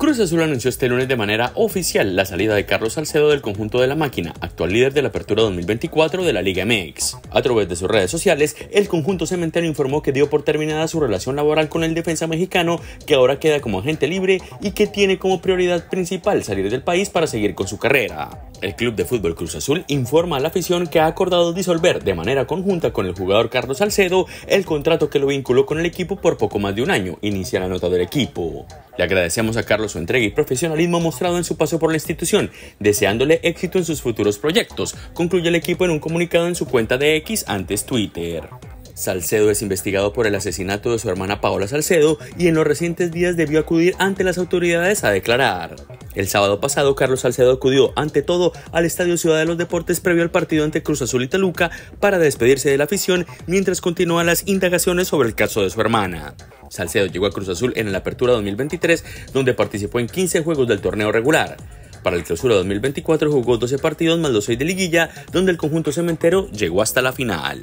Cruz Azul anunció este lunes de manera oficial la salida de Carlos Salcedo del conjunto de la máquina, actual líder de la apertura 2024 de la Liga MX. A través de sus redes sociales, el conjunto cementero informó que dio por terminada su relación laboral con el defensa mexicano, que ahora queda como agente libre y que tiene como prioridad principal salir del país para seguir con su carrera. El club de fútbol Cruz Azul informa a la afición que ha acordado disolver de manera conjunta con el jugador Carlos Salcedo el contrato que lo vinculó con el equipo por poco más de un año, inicia la nota del equipo. Le agradecemos a Carlos su entrega y profesionalismo mostrado en su paso por la institución, deseándole éxito en sus futuros proyectos, concluye el equipo en un comunicado en su cuenta de X antes Twitter. Salcedo es investigado por el asesinato de su hermana Paola Salcedo y en los recientes días debió acudir ante las autoridades a declarar. El sábado pasado, Carlos Salcedo acudió ante todo al Estadio Ciudad de los Deportes previo al partido ante Cruz Azul y Taluca para despedirse de la afición mientras continúan las indagaciones sobre el caso de su hermana. Salcedo llegó a Cruz Azul en la apertura 2023, donde participó en 15 juegos del torneo regular. Para el clausura 2024 jugó 12 partidos más los 6 de liguilla, donde el conjunto cementero llegó hasta la final.